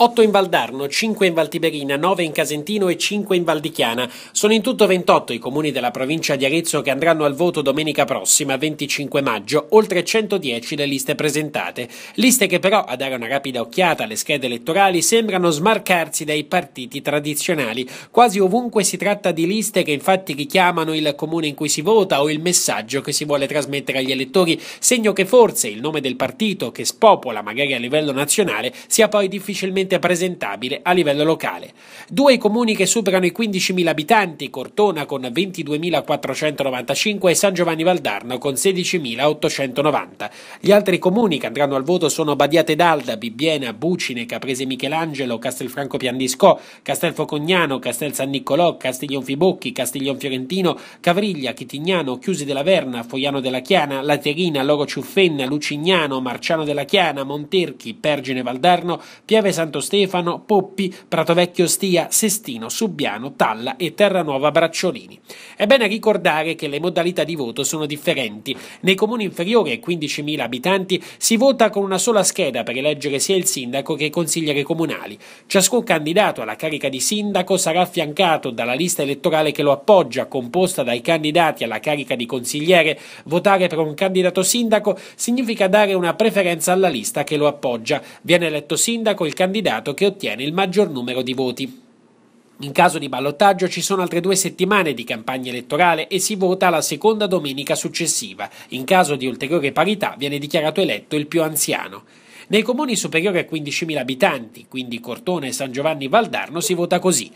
8 in Valdarno, 5 in Valtiberina, 9 in Casentino e 5 in Valdichiana. Sono in tutto 28 i comuni della provincia di Arezzo che andranno al voto domenica prossima, 25 maggio, oltre 110 le liste presentate. Liste che però, a dare una rapida occhiata alle schede elettorali, sembrano smarcarsi dai partiti tradizionali. Quasi ovunque si tratta di liste che infatti richiamano il comune in cui si vota o il messaggio che si vuole trasmettere agli elettori, segno che forse il nome del partito che spopola magari a livello nazionale sia poi difficilmente facilmente presentabile a livello locale. Due i comuni che superano i 15.000 abitanti, Cortona con 22.495 e San Giovanni Valdarno con 16.890. Gli altri comuni che andranno al voto sono Badiate d'Alda, Bibbiena, Bucine, Caprese Michelangelo, Castelfranco Piandiscò, Castelfocognano, Castel San Niccolò, Castiglion Fibocchi, Castiglion Fiorentino, Cavriglia, Chitignano, Chiusi della Verna, Foiano della Chiana, Laterina, Loro Ciuffenna, Lucignano, Marciano della Chiana, Monterchi, Pergine Valdarno, Pieve Santo Santo Stefano, Poppi, Pratovecchio Stia, Sestino, Subbiano, Talla e Terranuova Bracciolini. È bene ricordare che le modalità di voto sono differenti. Nei comuni inferiori ai 15.000 abitanti si vota con una sola scheda per eleggere sia il sindaco che i consiglieri comunali. Ciascun candidato alla carica di sindaco sarà affiancato dalla lista elettorale che lo appoggia, composta dai candidati alla carica di consigliere. Votare per un candidato sindaco significa dare una preferenza alla lista che lo appoggia. Viene eletto sindaco il candidato candidato che ottiene il maggior numero di voti. In caso di ballottaggio ci sono altre due settimane di campagna elettorale e si vota la seconda domenica successiva. In caso di ulteriore parità viene dichiarato eletto il più anziano. Nei comuni superiori a 15.000 abitanti, quindi Cortone e San Giovanni Valdarno, si vota così.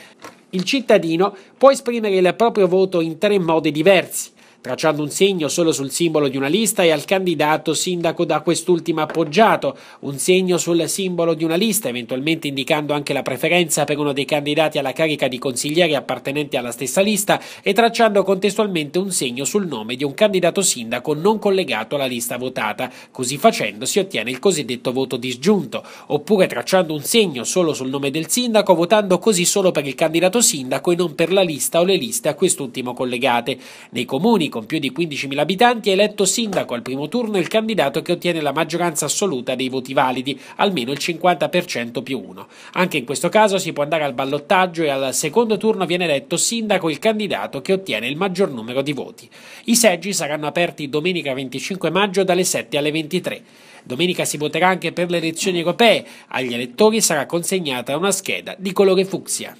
Il cittadino può esprimere il proprio voto in tre modi diversi tracciando un segno solo sul simbolo di una lista e al candidato sindaco da quest'ultima appoggiato, un segno sul simbolo di una lista, eventualmente indicando anche la preferenza per uno dei candidati alla carica di consiglieri appartenenti alla stessa lista e tracciando contestualmente un segno sul nome di un candidato sindaco non collegato alla lista votata. Così facendo si ottiene il cosiddetto voto disgiunto, oppure tracciando un segno solo sul nome del sindaco, votando così solo per il candidato sindaco e non per la lista o le liste a quest'ultimo collegate. Nei comuni con più di 15.000 abitanti, è eletto sindaco al primo turno il candidato che ottiene la maggioranza assoluta dei voti validi, almeno il 50% più uno. Anche in questo caso si può andare al ballottaggio e al secondo turno viene eletto sindaco il candidato che ottiene il maggior numero di voti. I seggi saranno aperti domenica 25 maggio dalle 7 alle 23. Domenica si voterà anche per le elezioni europee. Agli elettori sarà consegnata una scheda di colore fucsia.